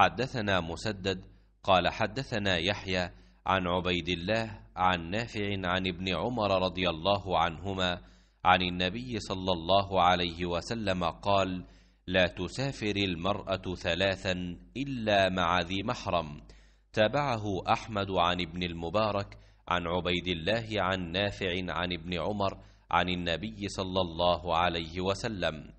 حدثنا مسدد قال حدثنا يحيى عن عبيد الله عن نافع عن ابن عمر رضي الله عنهما عن النبي صلى الله عليه وسلم قال لا تسافر المراه ثلاثا الا مع ذي محرم تابعه احمد عن ابن المبارك عن عبيد الله عن نافع عن ابن عمر عن النبي صلى الله عليه وسلم